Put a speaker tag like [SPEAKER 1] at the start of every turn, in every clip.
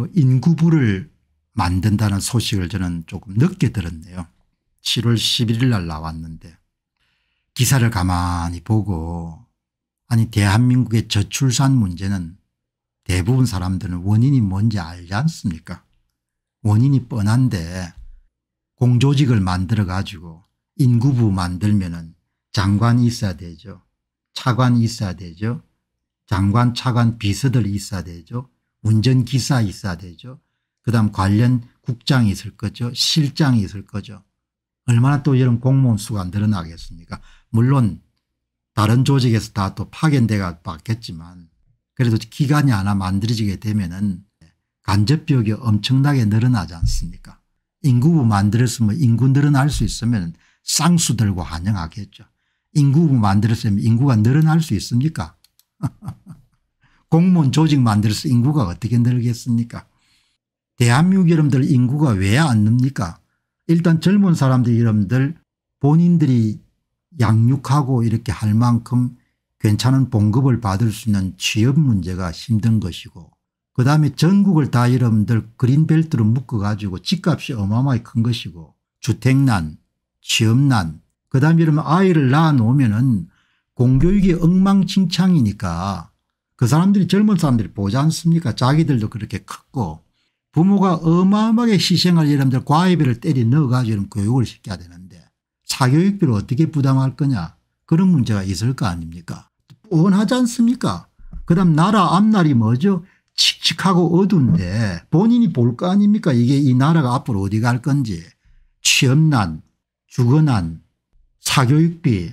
[SPEAKER 1] 어, 인구부를 만든다는 소식을 저는 조금 늦게 들었네요. 7월 11일 날 나왔는데 기사를 가만히 보고 아니 대한민국의 저출산 문제는 대부분 사람들은 원인이 뭔지 알지 않습니까 원인이 뻔한데 공조직을 만들어 가지고 인구부 만들면 은 장관이 있어야 되죠. 차관이 있어야 되죠. 장관 차관 비서들이 있어야 되죠. 운전기사 있어야 되죠. 그다음 관련 국장이 있을 거죠. 실장이 있을 거죠. 얼마나 또 이런 공무원 수가 늘어나겠습니까 물론 다른 조직에서 다 또 파견돼가 받겠지만 그래도 기간이 하나 만들어지게 되면 은간접비이 엄청나게 늘어나지 않습니까 인구부 만들었으면 인구 늘어날 수 있으면 쌍수들과 환영하겠죠. 인구부 만들었으면 인구가 늘어날 수 있습니까 공무원 조직 만들어서 인구가 어떻게 늘겠습니까 대한민국 여러분들 인구가 왜 안 늡니까 일단 젊은 사람들 여러분들 본인들이 양육하고 이렇게 할 만큼 괜찮은 봉급을 받을 수 있는 취업 문제가 힘든 것이고 그다음에 전국을 다 여러분들 그린벨트로 묶어가지고 집값이 어마어마히 큰 것이고 주택난 취업난 그다음에 이러면 아이를 낳아놓으면 은 공교육이 엉망진창이니까 그 사람들이 젊은 사람들이 보지 않습니까 자기들도 그렇게 컸고 부모가 어마어마하게 희생할 이름들 과외비를 때리 넣어가지고 교육을 시켜야 되는데 사교육비를 어떻게 부담할 거냐 그런 문제가 있을 거 아닙니까 뻔하지 않습니까 그다음 나라 앞날이 뭐죠 칙칙하고 어두운데 본인이 볼 거 아닙니까 이게 이 나라가 앞으로 어디 갈 건지 취업난 주거난 사교육비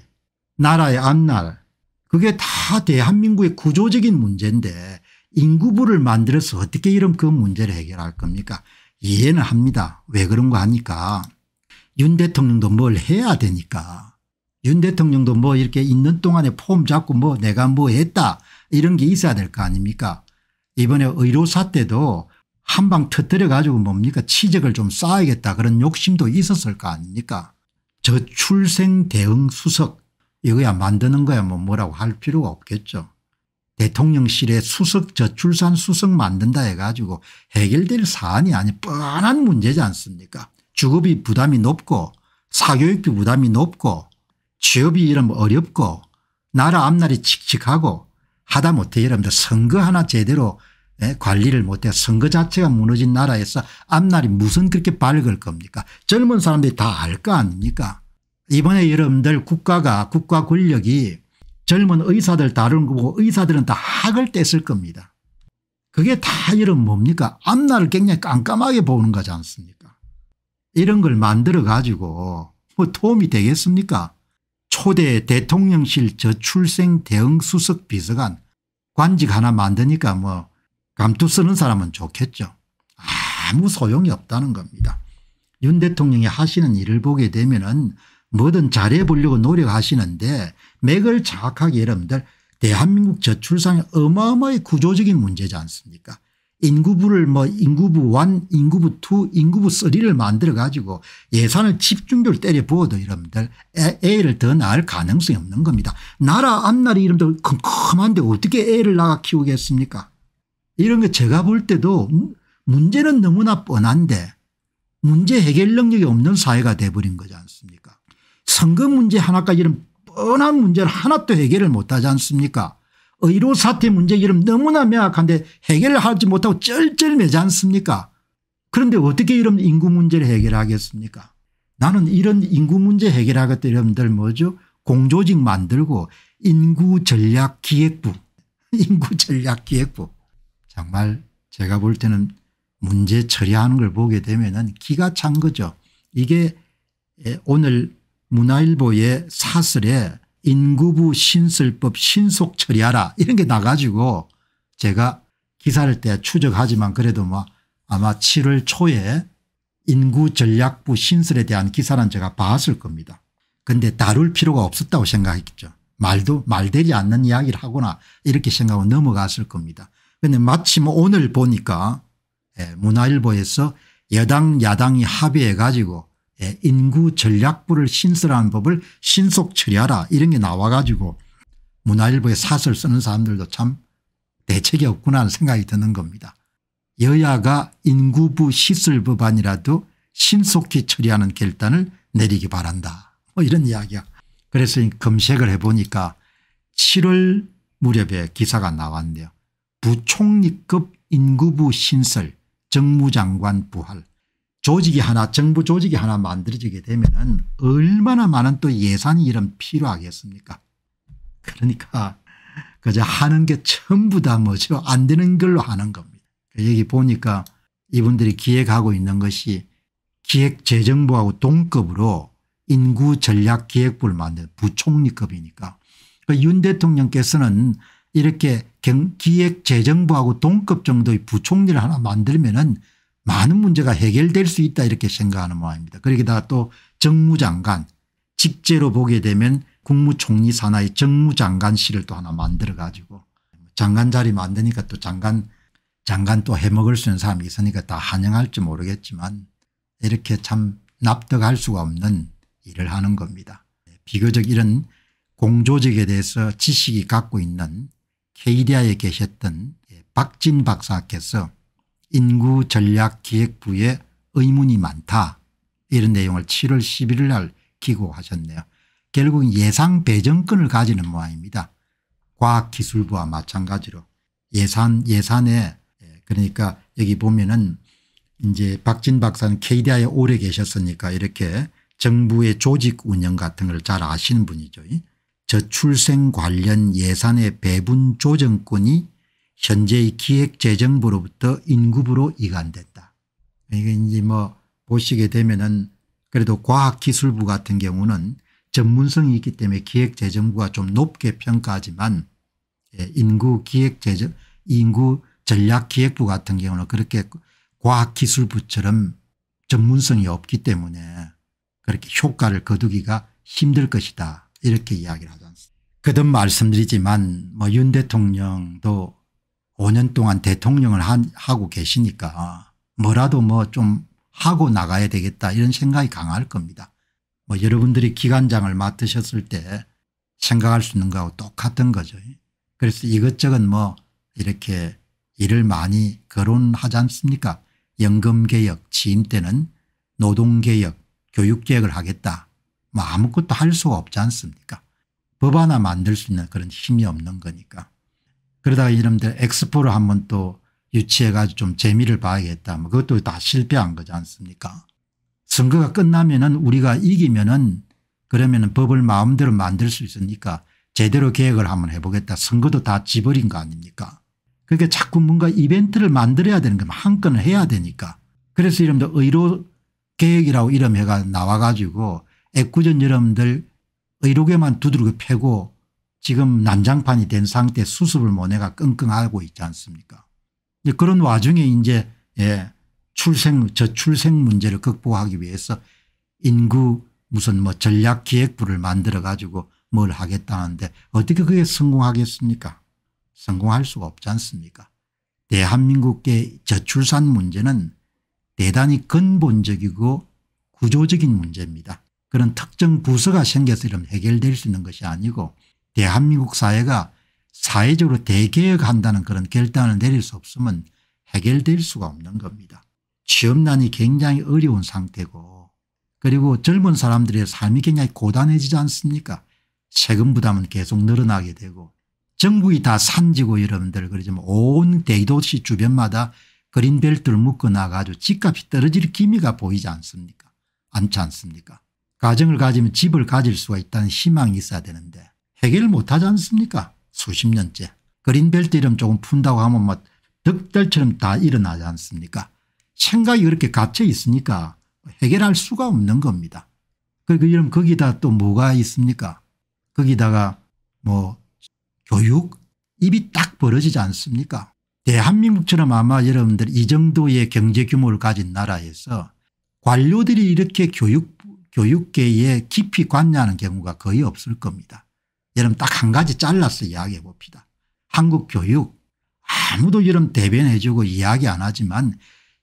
[SPEAKER 1] 나라의 앞날 그게 다 대한민국의 구조적인 문제인데 인구부를 만들어서 어떻게 이런 그 문제를 해결할 겁니까 이해는 합니다. 왜 그런 거 하니까 윤 대통령도 뭘 해야 되니까 윤 대통령도 뭐 이렇게 있는 동안에 폼 잡고 뭐 내가 뭐 했다 이런 게 있어야 될 거 아닙니까 이번에 의료사 때도 한 방 터뜨려 가지고 뭡니까 치적을 좀 쌓아야겠다 그런 욕심도 있었을 거 아닙니까 저출생 대응 수석 이거야 만드는 거야 뭐 뭐라고 할 필요가 없겠죠. 대통령실에 수석 저출산 수석 만든다 해가지고 해결될 사안이 아니 뻔한 문제지 않습니까 주거비 부담이 높고 사교육비 부담이 높고 취업이 이름 어렵고 나라 앞날이 칙칙하고 하다못해 여러분들 선거 하나 제대로 예, 관리를 못해 선거 자체가 무너진 나라에서 앞날이 무슨 그렇게 밝을 겁니까 젊은 사람들이 다 알 거 아닙니까 이번에 여러분들 국가가 국가 권력이 젊은 의사들 다루는 거고 의사들은 다 학을 뗐을 겁니다. 그게 다 이런 뭡니까 앞날을 굉장히 깜깜하게 보는 거지 않습니까 이런 걸 만들어 가지고 뭐 도움이 되겠습니까 초대 대통령실 저출생 대응 수석 비서관 관직 하나 만드니까 뭐 감투 쓰는 사람은 좋겠죠. 아무 소용이 없다는 겁니다. 윤 대통령이 하시는 일을 보게 되면 은 뭐든 잘해보려고 노력하시는데 맥을 정확하게 여러분들 대한민국 저출산이 어마어마히 구조적인 문제지 않습니까 인구부를 뭐 인구부 1 인구부 2 인구부 3를 만들어 가지고 예산을 집중적으로 때려 부어도 여러분들 애를 더 낳을 가능성이 없는 겁니다. 나라 앞날이 이름도 컴컴한데 어떻게 애를 낳아 키우겠습니까 이런 거 제가 볼 때도 문제는 너무나 뻔한데 문제 해결 능력이 없는 사회가 돼버린 거지 않습니까 선거 문제 하나까지는 뻔한 문제를 하나도 해결을 못하지 않습니까 의료 사태 문제 이름 너무나 명확한데 해결을 하지 못하고 쩔쩔매지 않습니까 그런데 어떻게 이런 인구 문제를 해결하겠습니까 나는 이런 인구 문제 해결하겠다 여러분들 뭐죠 공조직 만들고 인구전략기획부 인구전략기획부 정말 제가 볼 때는 문제 처리하는 걸 보게 되면 은 기가 찬 거죠. 이게 예, 오늘 문화일보의 사설에 인구부 신설법 신속 처리하라 이런 게 나가지고 제가 기사를 때 추적하지만 그래도 뭐 아마 7월 초에 인구전략부 신설에 대한 기사는 제가 봤을 겁니다. 근데 다룰 필요가 없었다고 생각했겠죠. 말도 말되지 않는 이야기를 하거나 이렇게 생각하고 넘어갔을 겁니다. 그런데 마침 뭐 오늘 보니까 예, 문화일보에서 여당 야당이 합의해 가지고 예, 인구 전략부를 신설하는 법을 신속 처리하라 이런 게 나와 가지고 문화일보에 사설 쓰는 사람들도 참 대책이 없구나 하는 생각이 드는 겁니다. 여야가 인구부 시설 법안이라도 신속히 처리하는 결단을 내리기 바란다 뭐 이런 이야기야. 그래서 검색을 해보니까 7월 무렵에 기사가 나왔는데요. 부총리급 인구부 신설 정무장관 부활 조직이 하나 정부 조직이 하나 만들어지게 되면 은 얼마나 많은 또 예산이 이런 필요하겠습니까 그러니까 그저 하는 게 전부 다 뭐죠 안 되는 걸로 하는 겁니다. 그 여기 보니까 이분들이 기획하고 있는 것이 기획재정부하고 동급으로 인구전략기획부를 만든 부총리급이니까윤 그 대통령께서는 이렇게 기획재정부하고 동급 정도의 부총리를 하나 만들면 은 많은 문제가 해결될 수 있다 이렇게 생각하는 모양입니다. 그기다또 정무장관 직제로 보게 되면 국무총리 산하의 정무장관실을 또 하나 만들어 가지고 장관 자리 만드니까 또 장관 장관 또 해먹을 수 있는 사람이 있으니까 다 환영할지 모르겠지만 이렇게 참 납득할 수가 없는 일을 하는 겁니다. 비교적 이런 공조직에 대해서 지식이 갖고 있는 KDI에 계셨던 예, 박진 박사께서 인구전략기획부에 의문이 많다 이런 내용을 7월 11일 날 기고하셨네요. 결국 예상 배정권을 가지는 모양입니다. 과학기술부와 마찬가지로 예산 예산에 예, 그러니까 여기 보면은 이제 박진 박사는 KDI에 오래 계셨으니까 이렇게 정부의 조직 운영 같은 걸 잘 아시는 분이죠. 저출생 관련 예산의 배분 조정권이 현재의 기획재정부로부터 인구부로 이관됐다. 이게 그러니까 이제 뭐 보시게 되면은 그래도 과학기술부 같은 경우는 전문성이 있기 때문에 기획재정부가 좀 높게 평가하지만 예, 인구 기획재정 인구 전략기획부 같은 경우는 그렇게 과학기술부처럼 전문성이 없기 때문에 그렇게 효과를 거두기가 힘들 것이다 이렇게 이야기를 하지 않습니까 그든 말씀드리지만 뭐 윤 대통령도 5년 동안 대통령을 한, 하고 계시니까 뭐라도 뭐 좀 하고 나가야 되겠다 이런 생각이 강할 겁니다. 뭐 여러분들이 기관장을 맡으셨을 때 생각할 수 있는 거하고 똑같은 거죠. 그래서 이것저것 뭐 이렇게 일을 많이 거론하지 않습니까 연금개혁 지임 때는 노동개혁 교육개혁을 하겠다 뭐 아무것도 할 수가 없지 않습니까 법 하나 만들 수 있는 그런 힘이 없는 거니까 그러다가 이놈들 엑스포를 한번 또 유치해가지고 좀 재미를 봐야겠다. 뭐 그것도 다 실패한 거지 않습니까? 선거가 끝나면은 우리가 이기면은 그러면은 법을 마음대로 만들 수 있으니까 제대로 계획을 한번 해보겠다. 선거도 다지벌린거 아닙니까? 그러니까 자꾸 뭔가 이벤트를 만들어야 되는 거면 한 건을 해야 되니까. 그래서 이름도 의료 계획이라고 이름해가 나와가지고 애꿎은 여러분들 의료계만 두드리고 패고 지금 난장판이 된 상태 수습을 못 해가 끙끙 하고 있지 않습니까 그런 와중에 이제 예, 출생 저출생 문제를 극복하기 위해서 인구 무슨 뭐 전략기획부를 만들어 가지고 뭘 하겠다는데 어떻게 그게 성공하겠습니까 성공할 수가 없지 않습니까 대한민국의 저출산 문제는 대단히 근본적이고 구조적인 문제입니다. 그런 특정 부서가 생겨서 이런 해결될 수 있는 것이 아니고 대한민국 사회가 사회적으로 대개혁한다는 그런 결단을 내릴 수 없으면 해결될 수가 없는 겁니다. 취업난이 굉장히 어려운 상태고 그리고 젊은 사람들의 삶이 굉장히 고단해지지 않습니까 세금 부담은 계속 늘어나게 되고 전국이 다 산지고 여러분들 그러지만 온 대도시 주변마다 그린벨트를 묶어놔가지고 집값이 떨어질 기미가 보이지 않습니까 않지 않습니까 가정을 가지면 집을 가질 수가 있다는 희망이 있어야 되는데 해결 못하지 않습니까 수십 년째. 그린벨트 이름 조금 푼다고 하면 뭐 덕달처럼 다 일어나지 않습니까 생각이 그렇게 갇혀 있으니까 해결할 수가 없는 겁니다. 그리고 그 이름 거기다 또 뭐가 있습니까 거기다가 뭐 교육 입이 딱 벌어지지 않습니까 대한민국처럼 아마 여러분들 이 정도의 경제 규모를 가진 나라에서 관료들이 이렇게 교육 교육계에 깊이 관여하는 경우가 거의 없을 겁니다. 여러분 딱 한 가지 잘라서 이야기해 봅시다. 한국 교육 아무도 여러분 대변해 주고 이야기 안 하지만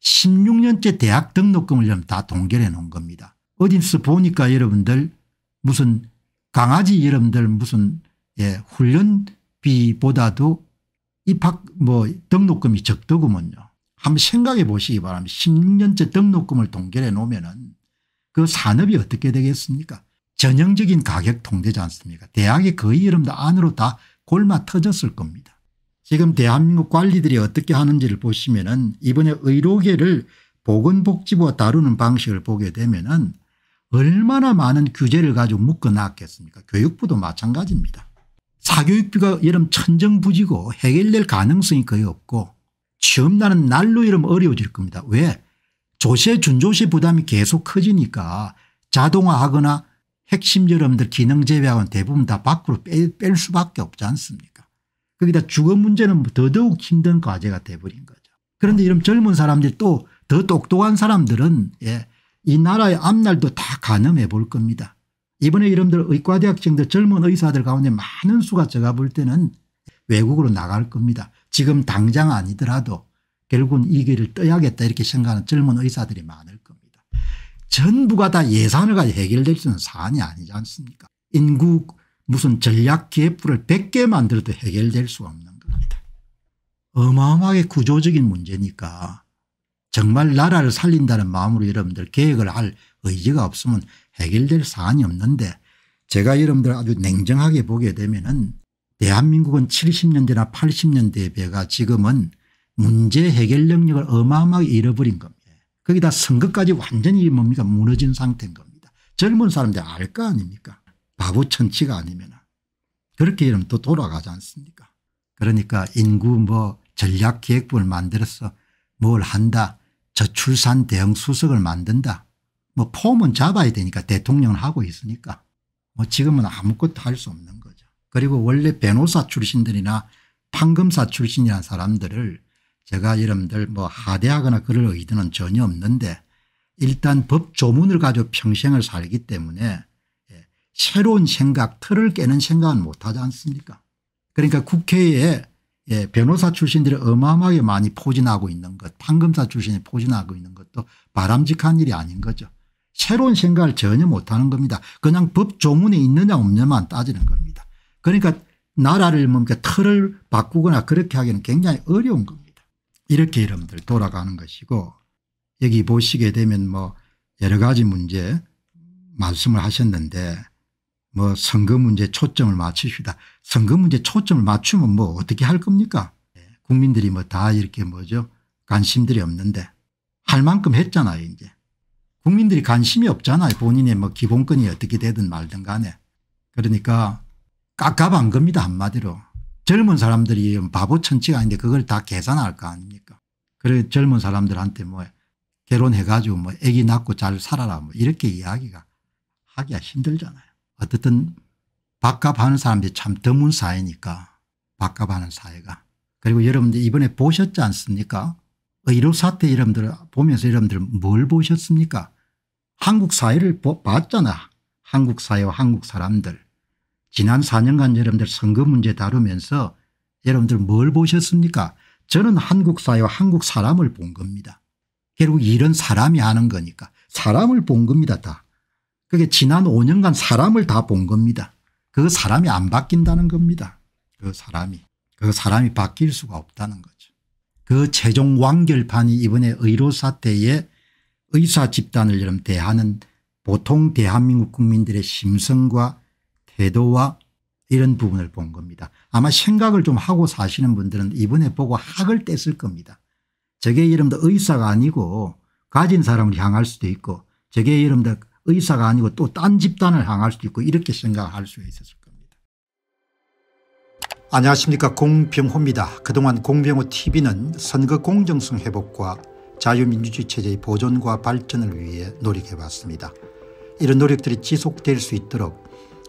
[SPEAKER 1] 16년째 대학 등록금을 여러분 다 동결해 놓은 겁니다. 어디서 보니까 여러분들 무슨 강아지 여러분들 무슨 예, 훈련비보다도 입학 뭐 등록금이 적더구먼요. 한번 생각해 보시기 바랍니다. 16년째 등록금을 동결해 놓으면 그 산업이 어떻게 되겠습니까 전형적인 가격 통제지 않습니까 대학이 거의 이름도 안으로 다 골마 터졌을 겁니다. 지금 대한민국 관리들이 어떻게 하는지를 보시면 은 이번에 의료계를 보건복지부와 다루는 방식을 보게 되면 은 얼마나 많은 규제를 가지고 묶어놨겠습니까 교육부도 마찬가지입니다. 사교육비가 이름 천정부지고 해결될 가능성이 거의 없고 취업난은 날로 이름 어려워질 겁니다. 왜? 조세 준조세 부담이 계속 커지니까 자동화하거나 핵심 여러분들 기능 제외하고는 대부분 다 밖으로 뺄, 수밖에 없지 않습니까 거기다 주거 문제는 더더욱 힘든 과제가 돼버린 거죠. 그런데 이런 젊은 사람들 또 더 똑똑한 사람들은 예, 이 나라의 앞날도 다 가늠해 볼 겁니다. 이번에 여러분들 의과대학생들 젊은 의사들 가운데 많은 수가 제가 볼 때는 외국으로 나갈 겁니다. 지금 당장 아니더라도 결국은 이 길을 떠야겠다 이렇게 생각하는 젊은 의사들이 많을 겁니다. 전부가 다 예산을 가지고 해결될 수 있는 사안이 아니지 않습니까 인구 무슨 전략기획부를 100개 만들어도 해결될 수 없는 겁니다. 어마어마하게 구조적인 문제니까 정말 나라를 살린다는 마음으로 여러분들 계획을 할 의지가 없으면 해결될 사안이 없는데 제가 여러분들 아주 냉정하게 보게 되면 은 대한민국은 70년대나 80년대에 비해 지금은 문제 해결 능력을 어마어마하게 잃어버린 겁니다. 거기다 선거까지 완전히 뭡니까 무너진 상태인 겁니다. 젊은 사람들 알 거 아닙니까 바보 천치가 아니면 그렇게 이러면 또 돌아가지 않습니까 그러니까 인구 뭐 전략기획부를 만들어서 뭘 한다 저출산 대응 수석을 만든다 뭐 폼은 잡아야 되니까 대통령은 하고 있으니까 뭐 지금은 아무것도 할 수 없는 거죠. 그리고 원래 변호사 출신들이나 판검사 출신이란 사람들을 제가 여러분들 뭐 하대하거나 그럴 의도는 전혀 없는데 일단 법 조문을 가지고 평생을 살기 때문에 예, 새로운 생각 틀을 깨는 생각은 못하지 않습니까 그러니까 국회에 예, 변호사 출신들이 어마어마하게 많이 포진하고 있는 것 판검사 출신이 포진하고 있는 것도 바람직한 일이 아닌 거죠. 새로운 생각을 전혀 못하는 겁니다. 그냥 법 조문에 있느냐 없느냐만 따지는 겁니다. 그러니까 나라를 뭡니까 틀을 바꾸거나 그렇게 하기는 굉장히 어려운 겁니다. 이렇게 여러분들 돌아가는 것이고 여기 보시게 되면 뭐 여러 가지 문제 말씀을 하셨는데 뭐 선거 문제 초점을 맞추시다. 선거 문제 초점을 맞추면 뭐 어떻게 할 겁니까? 예, 국민들이 뭐 다 이렇게 뭐죠 관심들이 없는데 할 만큼 했잖아요 이제. 국민들이 관심이 없잖아요 본인의 뭐 기본권이 어떻게 되든 말든 간에. 그러니까 깝깝한 겁니다 한마디로. 젊은 사람들이 바보 천치가 아닌데 그걸 다 계산할 거 아닙니까. 그래 젊은 사람들한테 뭐 결혼해가지고 뭐 애기 낳고 잘 살아라 뭐 이렇게 이야기가 하기가 힘들잖아요. 어쨌든 밥값하는 사람들이 참 드문 사회니까 밥값하는 사회가. 그리고 여러분들 이번에 보셨지 않습니까 의료 사태 여러분들 보면서 여러분들 뭘 보셨습니까 한국 사회를 봤잖아. 한국 사회와 한국 사람들. 지난 4년간 여러분들 선거 문제 다루면서 여러분들 뭘 보셨습니까 저는 한국 사회와 한국 사람을 본 겁니다. 결국 이런 사람이 하는 거니까 사람을 본 겁니다 다. 그게 지난 5년간 사람을 다 본 겁니다. 그 사람이 안 바뀐다는 겁니다. 그 사람이. 그 사람이 바뀔 수가 없다는 거죠. 그 최종 완결판이 이번에 의료 사태에 의사 집단을 여러분 대하는 보통 대한민국 국민들의 심성과 태도와 이런 부분을 본 겁니다. 아마 생각을 좀 하고 사시는 분들은 이번에 보고 학을 뗐을 겁니다. 저게 이름도 의사가 아니고 가진 사람을 향할 수도 있고 저게 이름도 의사가 아니고 또 딴 집단을 향할 수도 있고 이렇게 생각할 수 있었을 겁니다. 안녕하십니까 공병호입니다. 그동안 공병호 tv는 선거 공정성 회복과 자유민주주의 체제의 보존과 발전을 위해 노력해왔습니다. 이런 노력들이 지속될 수 있도록